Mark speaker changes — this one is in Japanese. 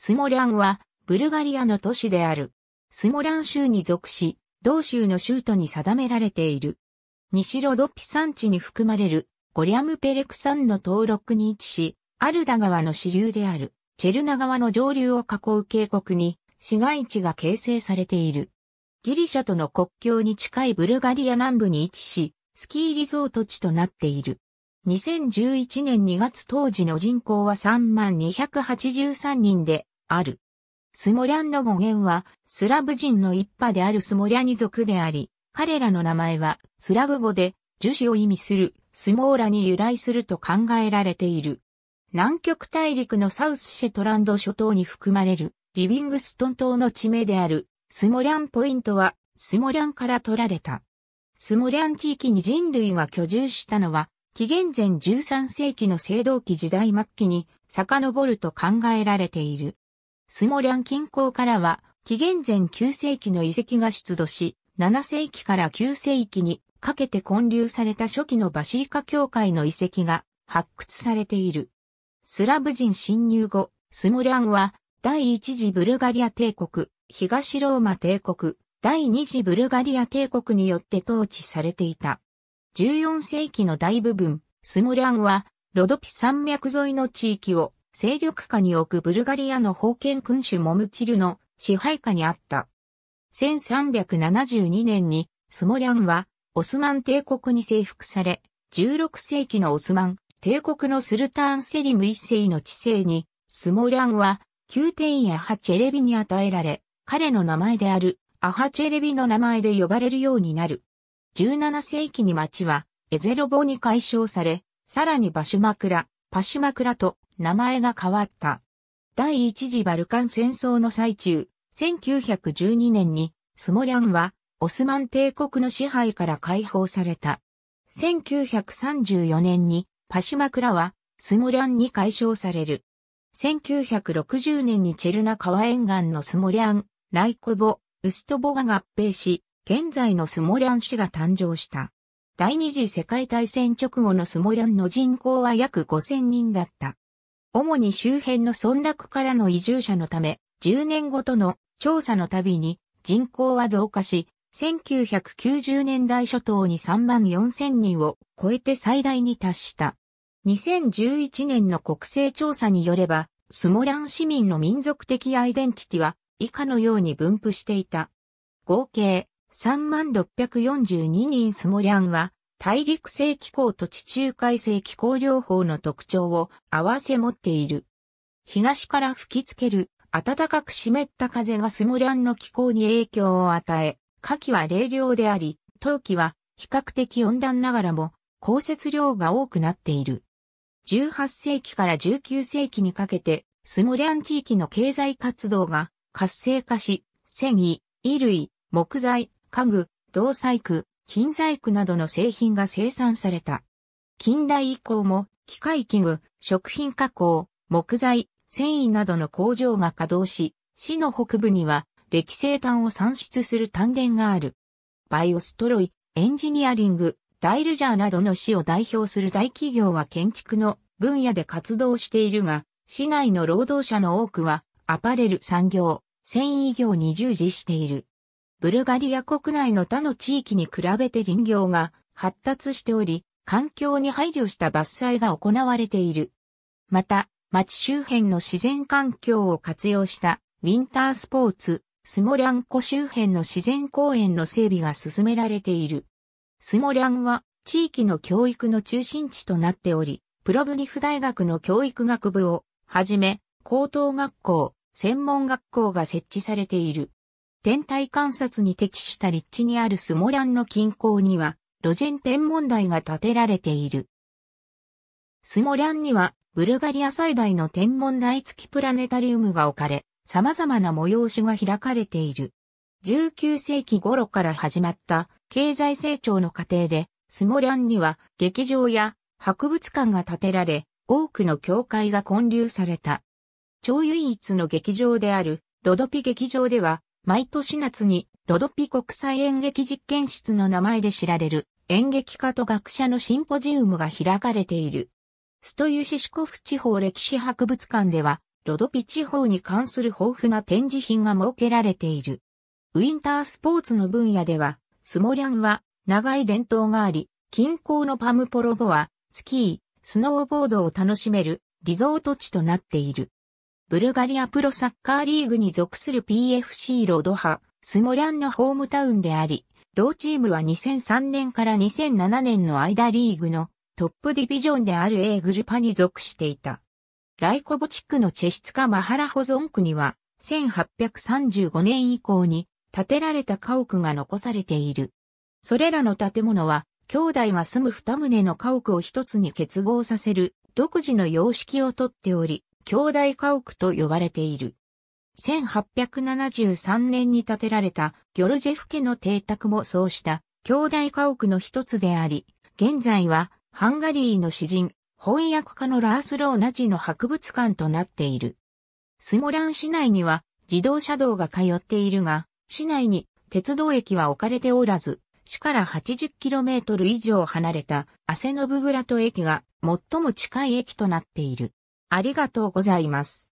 Speaker 1: スモリャンは、ブルガリアの都市である。スモリャン州に属し、同州の州都に定められている。西ロドピ山地に含まれる、ゴリャムペレク山の登録に位置し、アルダ川の支流である、チェルナ川の上流を囲う渓谷に、市街地が形成されている。ギリシャとの国境に近いブルガリア南部に位置し、スキーリゾート地となっている。2011年2月当時の人口は3283人で、ある。スモリャンの語源は、スラブ人の一派であるスモリャニ族であり、彼らの名前は、スラブ語で、樹脂を意味する、スモーラに由来すると考えられている。南極大陸のサウスシェトランド諸島に含まれる、リビングストン島の地名である、スモリャンポイントは、スモリャンから取られた。スモリャン地域に人類が居住したのは、紀元前13世紀の青銅器時代末期に、遡ると考えられている。スモリャン近郊からは、紀元前9世紀の遺跡が出土し、7世紀から9世紀にかけて建立された初期のバシリカ教会の遺跡が発掘されている。スラブ人侵入後、スモリャンは第一次ブルガリア帝国、東ローマ帝国、第二次ブルガリア帝国によって統治されていた。14世紀の大部分、スモリャンはロドピ山脈沿いの地域を勢力下に置くブルガリアの封建君主モムチルの支配下にあった。1372年にスモリャンはオスマン帝国に征服され、16世紀のオスマン帝国のスルターンセリム一世の治世に、スモリャンは宮廷やハチェレビに与えられ、彼の名前であるアハチェレビの名前で呼ばれるようになる。17世紀に町はエゼロボに解消され、さらにバシュマクラ、パシュマクラと名前が変わった。第一次バルカン戦争の最中、1912年にスモリャンはオスマン帝国の支配から解放された。1934年にパシマクラはスモリャンに解消される。1960年にチェルナ川沿岸のスモリャン、ライコボ、ウストボが合併し、現在のスモリャン市が誕生した。第二次世界大戦直後のスモリャンの人口は約5000人だった。主に周辺の村落からの移住者のため、10年ごとの調査のたびに人口は増加し、1990年代初頭に3万4千人を超えて最大に達した。2011年の国勢調査によれば、スモラン市民の民族的アイデンティティは以下のように分布していた。合計3642人スモリャンは大陸性気候と地中海性気候両方の特徴を併せ持っている。東から吹きつける暖かく湿った風がスムャンの気候に影響を与え、夏季は冷涼であり、冬季は比較的温暖ながらも降雪量が多くなっている。18世紀から19世紀にかけて、スムリャン地域の経済活動が活性化し、繊維、衣類、木材、家具、銅細工、金細工などの製品が生産された。近代以降も、機械器具、食品加工、木材、繊維などの工場が稼働し、市の北部には、歴生炭を産出する炭田がある。バイオストロイ、エンジニアリング、ダイルジャーなどの市を代表する大企業は建築の分野で活動しているが、市内の労働者の多くは、アパレル産業、繊維業に従事している。ブルガリア国内の他の地域に比べて林業が発達しており、環境に配慮した伐採が行われている。また、町周辺の自然環境を活用したウィンタースポーツ、スモリャン湖周辺の自然公園の整備が進められている。スモリャンは地域の教育の中心地となっており、プロブニフ大学の教育学部をはじめ、高等学校、専門学校が設置されている。天体観察に適した立地にあるスモランの近郊には、路前天文台が建てられている。スモランには、ブルガリア最大の天文台付きプラネタリウムが置かれ、様々な催しが開かれている。19世紀頃から始まった経済成長の過程で、スモリャンには劇場や博物館が建てられ、多くの教会が建立された。超唯一の劇場であるロドピ劇場では、毎年夏にロドピ国際演劇実験室の名前で知られる演劇家と学者のシンポジウムが開かれている。ストユシシコフ地方歴史博物館では、ロドピ地方に関する豊富な展示品が設けられている。ウィンタースポーツの分野では、スモリャンは長い伝統があり、近郊のパムポロボはスキー、スノーボードを楽しめるリゾート地となっている。ブルガリアプロサッカーリーグに属する PFC ロドハ、スモリャンのホームタウンであり、同チームは2003年から2007年の間リーグのトップディビジョンである A グルパに属していた。ライコボ地区のチェシツカマハラ保存区には、1835年以降に建てられた家屋が残されている。それらの建物は、兄弟が住む二棟の家屋を一つに結合させる独自の様式をとっており、兄弟家屋と呼ばれている。1873年に建てられたギョルジェフ家の邸宅もそうした兄弟家屋の一つであり、現在はハンガリーの詩人、翻訳家のラースローナジの博物館となっている。スモラン市内には自動車道が通っているが、市内に鉄道駅は置かれておらず、市から 80km 以上離れたアセノブグラト駅が最も近い駅となっている。ありがとうございます。